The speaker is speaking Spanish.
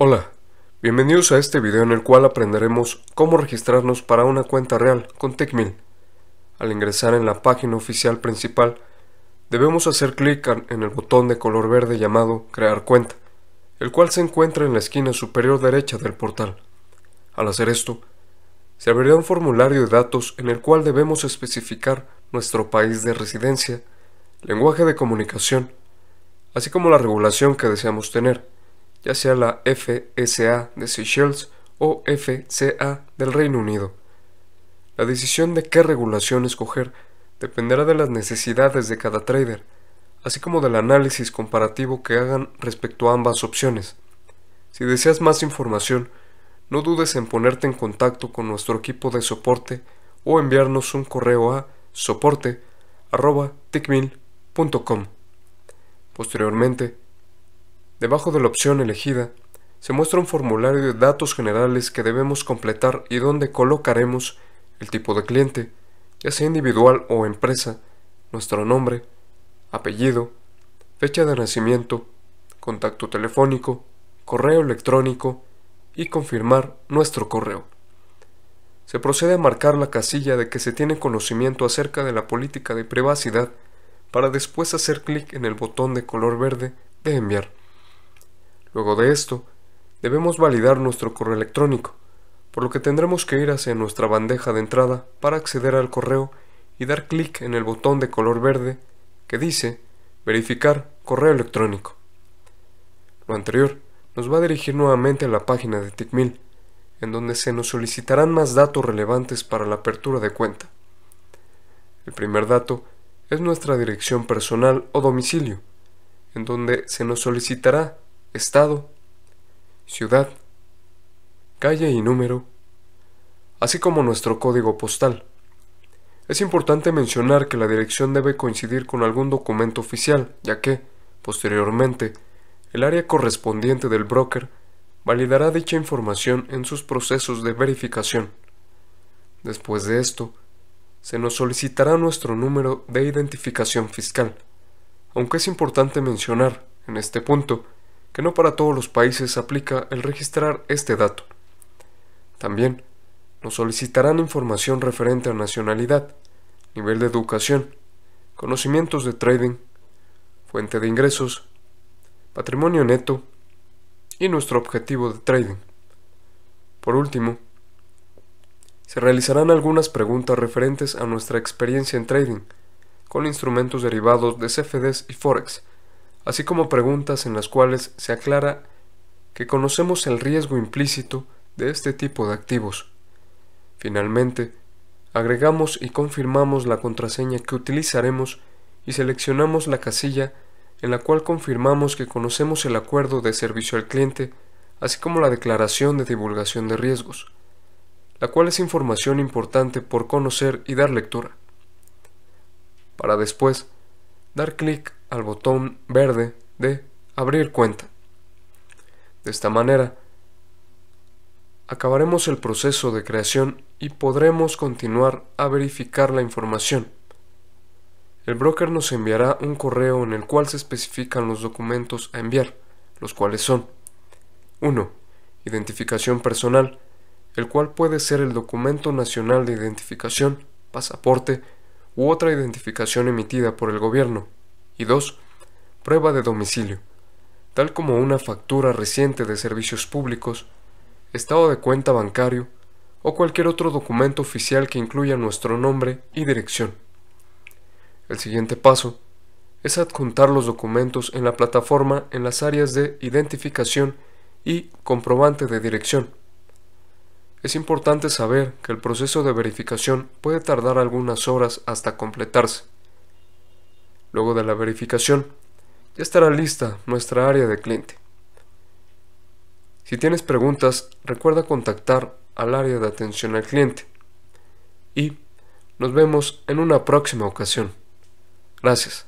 Hola, bienvenidos a este video en el cual aprenderemos cómo registrarnos para una cuenta real con TechMill. Al ingresar en la página oficial principal, debemos hacer clic en el botón de color verde llamado Crear cuenta, el cual se encuentra en la esquina superior derecha del portal. Al hacer esto, se abrirá un formulario de datos en el cual debemos especificar nuestro país de residencia, lenguaje de comunicación, así como la regulación que deseamos tener ya sea la FSA de Seychelles o FCA del Reino Unido. La decisión de qué regulación escoger dependerá de las necesidades de cada trader, así como del análisis comparativo que hagan respecto a ambas opciones. Si deseas más información, no dudes en ponerte en contacto con nuestro equipo de soporte o enviarnos un correo a soporte.com. Posteriormente, Debajo de la opción elegida, se muestra un formulario de datos generales que debemos completar y donde colocaremos el tipo de cliente, ya sea individual o empresa, nuestro nombre, apellido, fecha de nacimiento, contacto telefónico, correo electrónico y confirmar nuestro correo. Se procede a marcar la casilla de que se tiene conocimiento acerca de la política de privacidad para después hacer clic en el botón de color verde de enviar. Luego de esto, debemos validar nuestro correo electrónico, por lo que tendremos que ir hacia nuestra bandeja de entrada para acceder al correo y dar clic en el botón de color verde que dice Verificar correo electrónico. Lo anterior nos va a dirigir nuevamente a la página de TICMIL, en donde se nos solicitarán más datos relevantes para la apertura de cuenta. El primer dato es nuestra dirección personal o domicilio, en donde se nos solicitará estado, ciudad, calle y número, así como nuestro código postal. Es importante mencionar que la dirección debe coincidir con algún documento oficial, ya que, posteriormente, el área correspondiente del broker validará dicha información en sus procesos de verificación. Después de esto, se nos solicitará nuestro número de identificación fiscal, aunque es importante mencionar, en este punto, que no para todos los países aplica el registrar este dato. También nos solicitarán información referente a nacionalidad, nivel de educación, conocimientos de trading, fuente de ingresos, patrimonio neto y nuestro objetivo de trading. Por último, se realizarán algunas preguntas referentes a nuestra experiencia en trading con instrumentos derivados de CFDs y Forex, así como preguntas en las cuales se aclara que conocemos el riesgo implícito de este tipo de activos. Finalmente, agregamos y confirmamos la contraseña que utilizaremos y seleccionamos la casilla en la cual confirmamos que conocemos el acuerdo de servicio al cliente, así como la declaración de divulgación de riesgos, la cual es información importante por conocer y dar lectura. Para después, dar clic al botón verde de abrir cuenta. De esta manera, acabaremos el proceso de creación y podremos continuar a verificar la información. El broker nos enviará un correo en el cual se especifican los documentos a enviar, los cuales son 1. Identificación personal, el cual puede ser el documento nacional de identificación, pasaporte u otra identificación emitida por el gobierno y 2. Prueba de domicilio, tal como una factura reciente de servicios públicos, estado de cuenta bancario o cualquier otro documento oficial que incluya nuestro nombre y dirección. El siguiente paso es adjuntar los documentos en la plataforma en las áreas de identificación y comprobante de dirección. Es importante saber que el proceso de verificación puede tardar algunas horas hasta completarse. Luego de la verificación, ya estará lista nuestra área de cliente. Si tienes preguntas, recuerda contactar al área de atención al cliente. Y nos vemos en una próxima ocasión. Gracias.